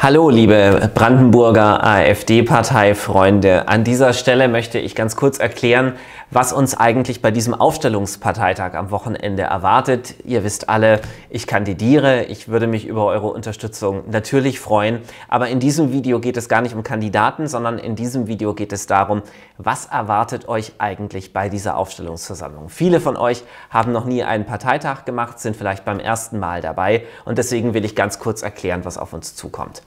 Hallo, liebe Brandenburger AfD-Parteifreunde. An dieser Stelle möchte ich ganz kurz erklären, was uns eigentlich bei diesem Aufstellungsparteitag am Wochenende erwartet. Ihr wisst alle, ich kandidiere, ich würde mich über eure Unterstützung natürlich freuen, aber in diesem Video geht es gar nicht um Kandidaten, sondern in diesem Video geht es darum, was erwartet euch eigentlich bei dieser Aufstellungsversammlung. Viele von euch haben noch nie einen Parteitag gemacht, sind vielleicht beim ersten Mal dabei und deswegen will ich ganz kurz erklären, was auf uns zukommt.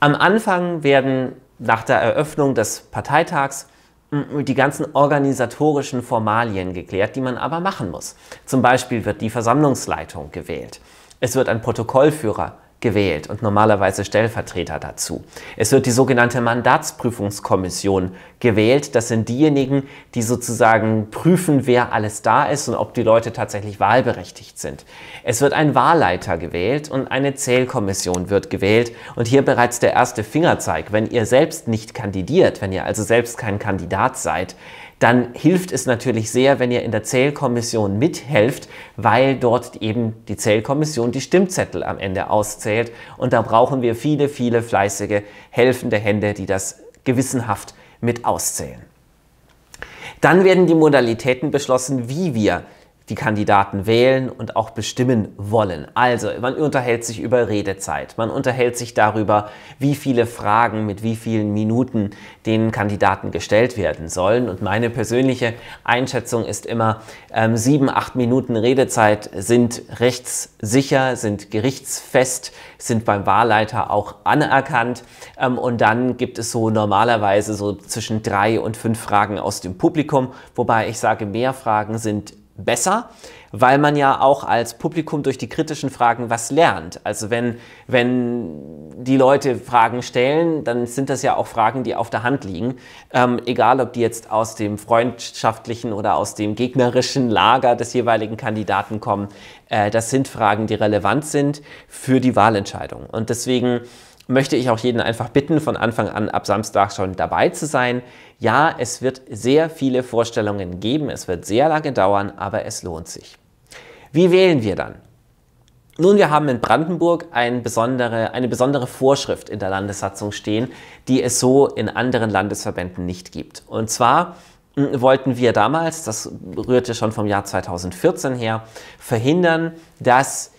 Am Anfang werden nach der Eröffnung des Parteitags die ganzen organisatorischen Formalien geklärt, die man aber machen muss. Zum Beispiel wird die Versammlungsleitung gewählt. Es wird ein Protokollführer gewählt und normalerweise Stellvertreter dazu. Es wird die sogenannte Mandatsprüfungskommission gewählt. Das sind diejenigen, die sozusagen prüfen, wer alles da ist und ob die Leute tatsächlich wahlberechtigt sind. Es wird ein Wahlleiter gewählt und eine Zählkommission wird gewählt. Und hier bereits der erste Fingerzeig. Wenn ihr selbst nicht kandidiert, wenn ihr also selbst kein Kandidat seid, dann hilft es natürlich sehr, wenn ihr in der Zählkommission mithelft, weil dort eben die Zählkommission die Stimmzettel am Ende auszählt. Und da brauchen wir viele, viele fleißige, helfende Hände, die das gewissenhaft mit auszählen. Dann werden die Modalitäten beschlossen, wie wir die Kandidaten wählen und auch bestimmen wollen. Also, man unterhält sich über Redezeit, man unterhält sich darüber, wie viele Fragen mit wie vielen Minuten den Kandidaten gestellt werden sollen. Und meine persönliche Einschätzung ist immer, ähm, sieben, acht Minuten Redezeit sind rechtssicher, sind gerichtsfest, sind beim Wahlleiter auch anerkannt. Ähm, und dann gibt es so normalerweise so zwischen drei und fünf Fragen aus dem Publikum, wobei ich sage, mehr Fragen sind besser, weil man ja auch als Publikum durch die kritischen Fragen was lernt. Also wenn, wenn die Leute Fragen stellen, dann sind das ja auch Fragen, die auf der Hand liegen. Ähm, egal, ob die jetzt aus dem freundschaftlichen oder aus dem gegnerischen Lager des jeweiligen Kandidaten kommen, äh, das sind Fragen, die relevant sind für die Wahlentscheidung. Und deswegen möchte ich auch jeden einfach bitten, von Anfang an ab Samstag schon dabei zu sein. Ja, es wird sehr viele Vorstellungen geben, es wird sehr lange dauern, aber es lohnt sich. Wie wählen wir dann? Nun, wir haben in Brandenburg ein besondere, eine besondere Vorschrift in der Landessatzung stehen, die es so in anderen Landesverbänden nicht gibt. Und zwar hm, wollten wir damals, das rührte schon vom Jahr 2014 her, verhindern, dass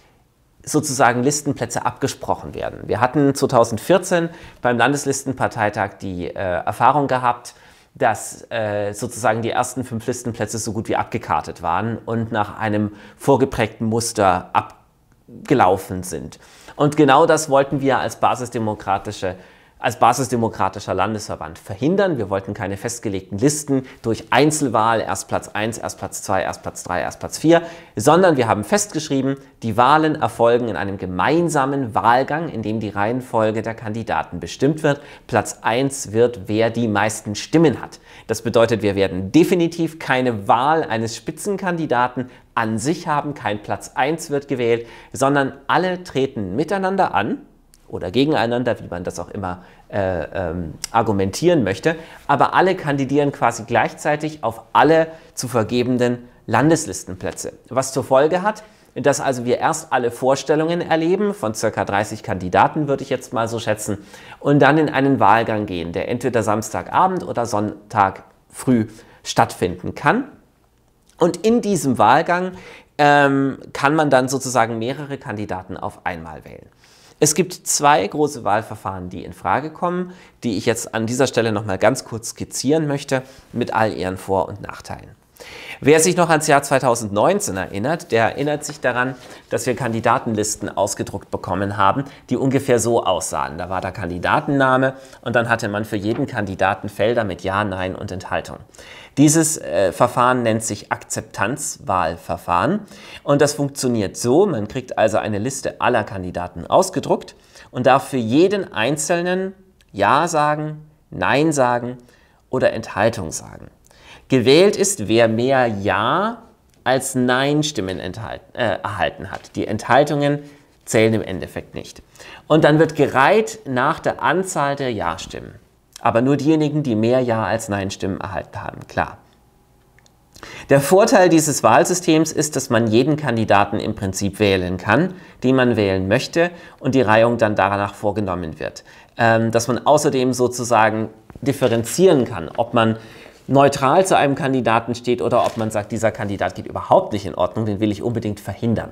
sozusagen Listenplätze abgesprochen werden. Wir hatten 2014 beim Landeslistenparteitag die äh, Erfahrung gehabt, dass äh, sozusagen die ersten fünf Listenplätze so gut wie abgekartet waren und nach einem vorgeprägten Muster abgelaufen sind. Und genau das wollten wir als basisdemokratische als basisdemokratischer Landesverband verhindern. Wir wollten keine festgelegten Listen durch Einzelwahl, Erstplatz 1, Erstplatz 2, Erstplatz 3, Erstplatz 4, sondern wir haben festgeschrieben, die Wahlen erfolgen in einem gemeinsamen Wahlgang, in dem die Reihenfolge der Kandidaten bestimmt wird. Platz 1 wird, wer die meisten Stimmen hat. Das bedeutet, wir werden definitiv keine Wahl eines Spitzenkandidaten an sich haben, kein Platz 1 wird gewählt, sondern alle treten miteinander an oder gegeneinander, wie man das auch immer äh, ähm, argumentieren möchte. Aber alle kandidieren quasi gleichzeitig auf alle zu vergebenden Landeslistenplätze, was zur Folge hat, dass also wir erst alle Vorstellungen erleben, von circa 30 Kandidaten würde ich jetzt mal so schätzen, und dann in einen Wahlgang gehen, der entweder Samstagabend oder Sonntag früh stattfinden kann. Und in diesem Wahlgang ähm, kann man dann sozusagen mehrere Kandidaten auf einmal wählen. Es gibt zwei große Wahlverfahren, die in Frage kommen, die ich jetzt an dieser Stelle nochmal ganz kurz skizzieren möchte, mit all ihren Vor- und Nachteilen. Wer sich noch ans Jahr 2019 erinnert, der erinnert sich daran, dass wir Kandidatenlisten ausgedruckt bekommen haben, die ungefähr so aussahen. Da war der Kandidatenname und dann hatte man für jeden Kandidaten Felder mit Ja, Nein und Enthaltung. Dieses äh, Verfahren nennt sich Akzeptanzwahlverfahren und das funktioniert so, man kriegt also eine Liste aller Kandidaten ausgedruckt und darf für jeden einzelnen Ja sagen, Nein sagen oder Enthaltung sagen. Gewählt ist, wer mehr Ja als Nein-Stimmen äh, erhalten hat. Die Enthaltungen zählen im Endeffekt nicht. Und dann wird gereiht nach der Anzahl der Ja-Stimmen. Aber nur diejenigen, die mehr Ja als Nein-Stimmen erhalten haben, klar. Der Vorteil dieses Wahlsystems ist, dass man jeden Kandidaten im Prinzip wählen kann, den man wählen möchte und die Reihung dann danach vorgenommen wird. Ähm, dass man außerdem sozusagen differenzieren kann, ob man neutral zu einem Kandidaten steht oder ob man sagt, dieser Kandidat geht überhaupt nicht in Ordnung, den will ich unbedingt verhindern.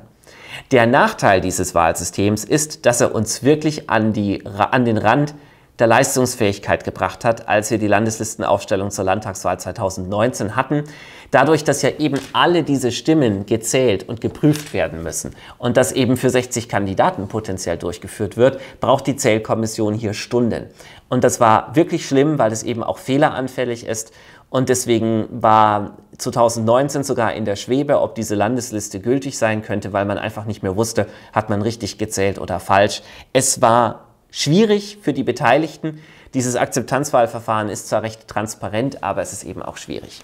Der Nachteil dieses Wahlsystems ist, dass er uns wirklich an, die, an den Rand der Leistungsfähigkeit gebracht hat, als wir die Landeslistenaufstellung zur Landtagswahl 2019 hatten. Dadurch, dass ja eben alle diese Stimmen gezählt und geprüft werden müssen und das eben für 60 Kandidaten potenziell durchgeführt wird, braucht die Zählkommission hier Stunden. Und das war wirklich schlimm, weil es eben auch fehleranfällig ist. Und deswegen war 2019 sogar in der Schwebe, ob diese Landesliste gültig sein könnte, weil man einfach nicht mehr wusste, hat man richtig gezählt oder falsch. Es war schwierig für die Beteiligten. Dieses Akzeptanzwahlverfahren ist zwar recht transparent, aber es ist eben auch schwierig.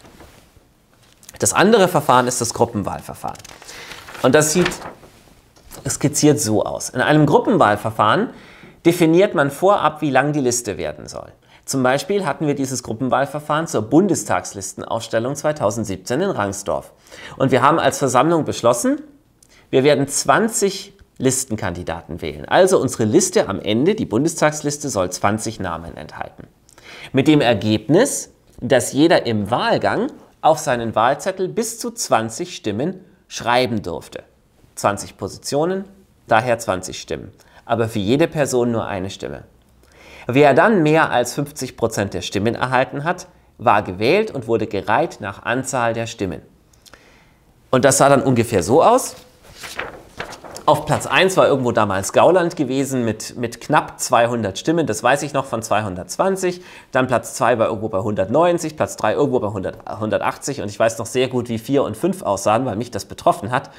Das andere Verfahren ist das Gruppenwahlverfahren. Und das sieht skizziert so aus. In einem Gruppenwahlverfahren definiert man vorab, wie lang die Liste werden soll. Zum Beispiel hatten wir dieses Gruppenwahlverfahren zur Bundestagslistenausstellung 2017 in Rangsdorf. Und wir haben als Versammlung beschlossen, wir werden 20 Listenkandidaten wählen. Also unsere Liste am Ende, die Bundestagsliste, soll 20 Namen enthalten. Mit dem Ergebnis, dass jeder im Wahlgang auf seinen Wahlzettel bis zu 20 Stimmen schreiben durfte. 20 Positionen, daher 20 Stimmen. Aber für jede Person nur eine Stimme. Wer dann mehr als 50% Prozent der Stimmen erhalten hat, war gewählt und wurde gereiht nach Anzahl der Stimmen. Und das sah dann ungefähr so aus. Auf Platz 1 war irgendwo damals Gauland gewesen mit, mit knapp 200 Stimmen, das weiß ich noch von 220. Dann Platz 2 war irgendwo bei 190, Platz 3 irgendwo bei 100, 180 und ich weiß noch sehr gut, wie 4 und 5 aussahen, weil mich das betroffen hat.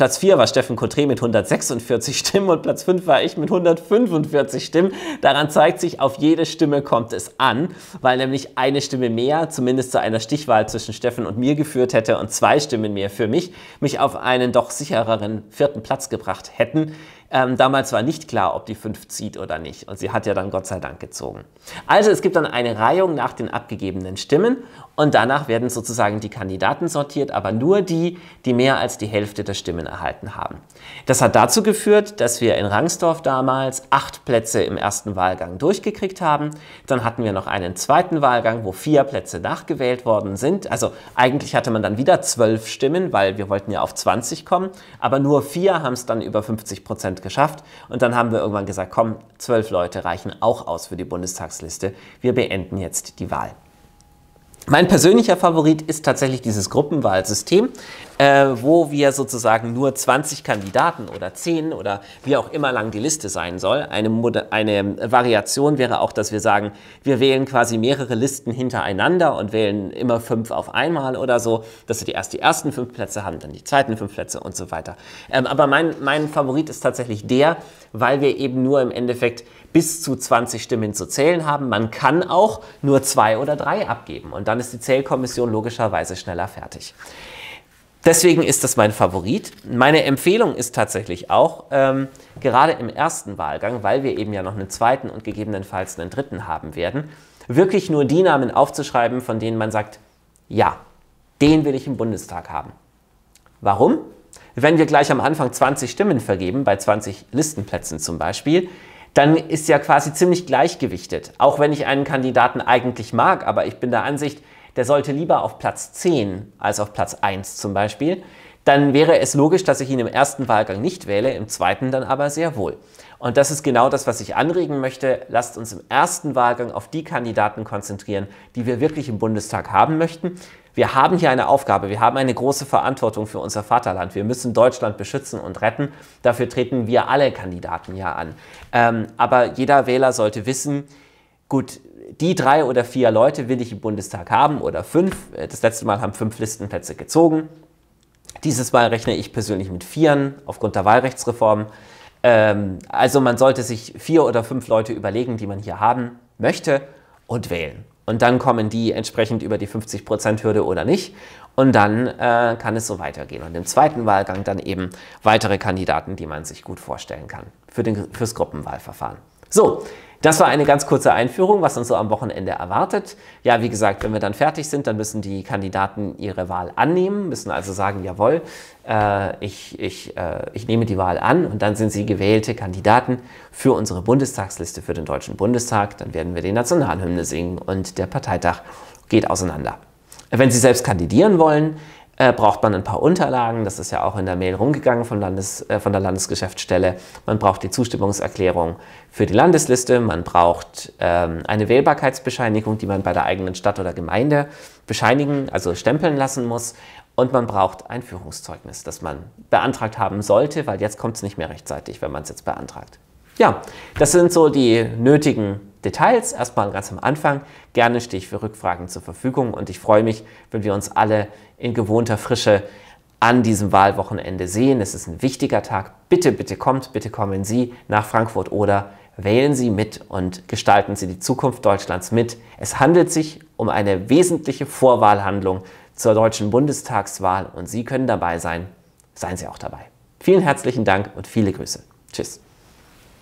Platz 4 war Steffen Cotré mit 146 Stimmen und Platz 5 war ich mit 145 Stimmen. Daran zeigt sich, auf jede Stimme kommt es an, weil nämlich eine Stimme mehr, zumindest zu einer Stichwahl zwischen Steffen und mir geführt hätte und zwei Stimmen mehr für mich, mich auf einen doch sichereren vierten Platz gebracht hätten. Ähm, damals war nicht klar, ob die 5 zieht oder nicht. Und sie hat ja dann Gott sei Dank gezogen. Also es gibt dann eine Reihung nach den abgegebenen Stimmen und danach werden sozusagen die Kandidaten sortiert, aber nur die, die mehr als die Hälfte der Stimmen erhalten haben. Das hat dazu geführt, dass wir in Rangsdorf damals acht Plätze im ersten Wahlgang durchgekriegt haben. Dann hatten wir noch einen zweiten Wahlgang, wo vier Plätze nachgewählt worden sind. Also eigentlich hatte man dann wieder zwölf Stimmen, weil wir wollten ja auf 20 kommen, aber nur vier haben es dann über 50 Prozent geschafft. Und dann haben wir irgendwann gesagt, komm, zwölf Leute reichen auch aus für die Bundestagsliste. Wir beenden jetzt die Wahl. Mein persönlicher Favorit ist tatsächlich dieses Gruppenwahlsystem, äh, wo wir sozusagen nur 20 Kandidaten oder 10 oder wie auch immer lang die Liste sein soll. Eine, eine Variation wäre auch, dass wir sagen, wir wählen quasi mehrere Listen hintereinander und wählen immer fünf auf einmal oder so, dass wir die erst die ersten fünf Plätze haben, dann die zweiten fünf Plätze und so weiter. Ähm, aber mein, mein Favorit ist tatsächlich der, weil wir eben nur im Endeffekt bis zu 20 Stimmen zu zählen haben. Man kann auch nur zwei oder drei abgeben und dann ist die Zählkommission logischerweise schneller fertig. Deswegen ist das mein Favorit. Meine Empfehlung ist tatsächlich auch, ähm, gerade im ersten Wahlgang, weil wir eben ja noch einen zweiten und gegebenenfalls einen dritten haben werden, wirklich nur die Namen aufzuschreiben, von denen man sagt, ja, den will ich im Bundestag haben. Warum? Wenn wir gleich am Anfang 20 Stimmen vergeben, bei 20 Listenplätzen zum Beispiel, dann ist ja quasi ziemlich gleichgewichtet. Auch wenn ich einen Kandidaten eigentlich mag, aber ich bin der Ansicht, der sollte lieber auf Platz 10 als auf Platz 1 zum Beispiel, dann wäre es logisch, dass ich ihn im ersten Wahlgang nicht wähle, im zweiten dann aber sehr wohl. Und das ist genau das, was ich anregen möchte. Lasst uns im ersten Wahlgang auf die Kandidaten konzentrieren, die wir wirklich im Bundestag haben möchten. Wir haben hier eine Aufgabe, wir haben eine große Verantwortung für unser Vaterland. Wir müssen Deutschland beschützen und retten. Dafür treten wir alle Kandidaten ja an. Ähm, aber jeder Wähler sollte wissen, gut, die drei oder vier Leute will ich im Bundestag haben oder fünf. Äh, das letzte Mal haben fünf Listenplätze gezogen. Dieses Mal rechne ich persönlich mit vieren aufgrund der Wahlrechtsreform. Ähm, also man sollte sich vier oder fünf Leute überlegen, die man hier haben möchte und wählen. Und dann kommen die entsprechend über die 50%-Hürde oder nicht. Und dann äh, kann es so weitergehen. Und im zweiten Wahlgang dann eben weitere Kandidaten, die man sich gut vorstellen kann für den, fürs Gruppenwahlverfahren. So, das war eine ganz kurze Einführung, was uns so am Wochenende erwartet. Ja, wie gesagt, wenn wir dann fertig sind, dann müssen die Kandidaten ihre Wahl annehmen, müssen also sagen, jawohl, äh, ich, ich, äh, ich nehme die Wahl an und dann sind sie gewählte Kandidaten für unsere Bundestagsliste für den Deutschen Bundestag. Dann werden wir die Nationalhymne singen und der Parteitag geht auseinander. Wenn Sie selbst kandidieren wollen, äh, braucht man ein paar Unterlagen. Das ist ja auch in der Mail rumgegangen von, Landes, äh, von der Landesgeschäftsstelle. Man braucht die Zustimmungserklärung für die Landesliste. Man braucht ähm, eine Wählbarkeitsbescheinigung, die man bei der eigenen Stadt oder Gemeinde bescheinigen, also stempeln lassen muss. Und man braucht ein Führungszeugnis, das man beantragt haben sollte, weil jetzt kommt es nicht mehr rechtzeitig, wenn man es jetzt beantragt. Ja, das sind so die nötigen Details erstmal ganz am Anfang. Gerne stehe ich für Rückfragen zur Verfügung und ich freue mich, wenn wir uns alle in gewohnter Frische an diesem Wahlwochenende sehen. Es ist ein wichtiger Tag. Bitte, bitte kommt, bitte kommen Sie nach Frankfurt oder wählen Sie mit und gestalten Sie die Zukunft Deutschlands mit. Es handelt sich um eine wesentliche Vorwahlhandlung zur deutschen Bundestagswahl und Sie können dabei sein. Seien Sie auch dabei. Vielen herzlichen Dank und viele Grüße. Tschüss.